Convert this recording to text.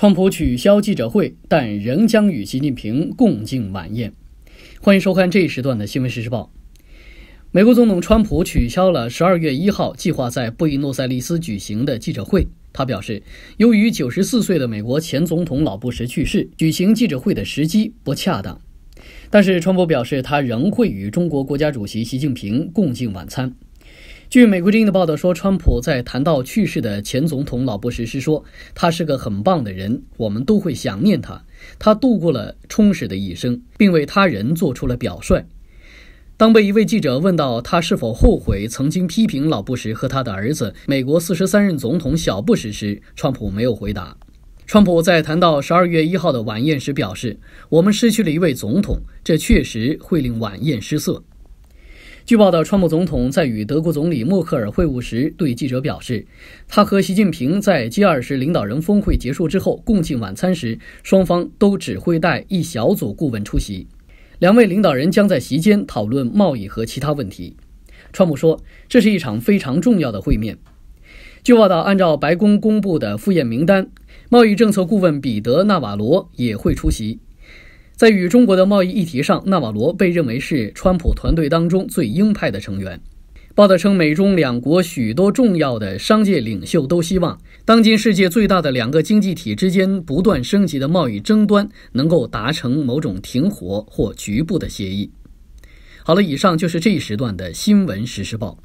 川普取消记者会，但仍将与习近平共进晚宴。欢迎收看这一时段的新闻实时报。美国总统川普取消了十二月一号计划在布宜诺斯艾利斯举行的记者会。他表示，由于九十四岁的美国前总统老布什去世，举行记者会的时机不恰当。但是川普表示，他仍会与中国国家主席习近平共进晚餐。据美国《之音》的报道说，川普在谈到去世的前总统老布什时说：“他是个很棒的人，我们都会想念他。他度过了充实的一生，并为他人做出了表率。”当被一位记者问到他是否后悔曾经批评老布什和他的儿子美国四十三任总统小布什时，川普没有回答。川普在谈到十二月一号的晚宴时表示：“我们失去了一位总统，这确实会令晚宴失色。”据报道，川普总统在与德国总理默克尔会晤时对记者表示，他和习近平在 G20 领导人峰会结束之后共进晚餐时，双方都只会带一小组顾问出席。两位领导人将在席间讨论贸易和其他问题。川普说，这是一场非常重要的会面。据报道，按照白宫公布的赴宴名单，贸易政策顾问彼得·纳瓦罗也会出席。在与中国的贸易议题上，纳瓦罗被认为是川普团队当中最鹰派的成员。报道称，美中两国许多重要的商界领袖都希望，当今世界最大的两个经济体之间不断升级的贸易争端能够达成某种停火或局部的协议。好了，以上就是这一时段的新闻实时报。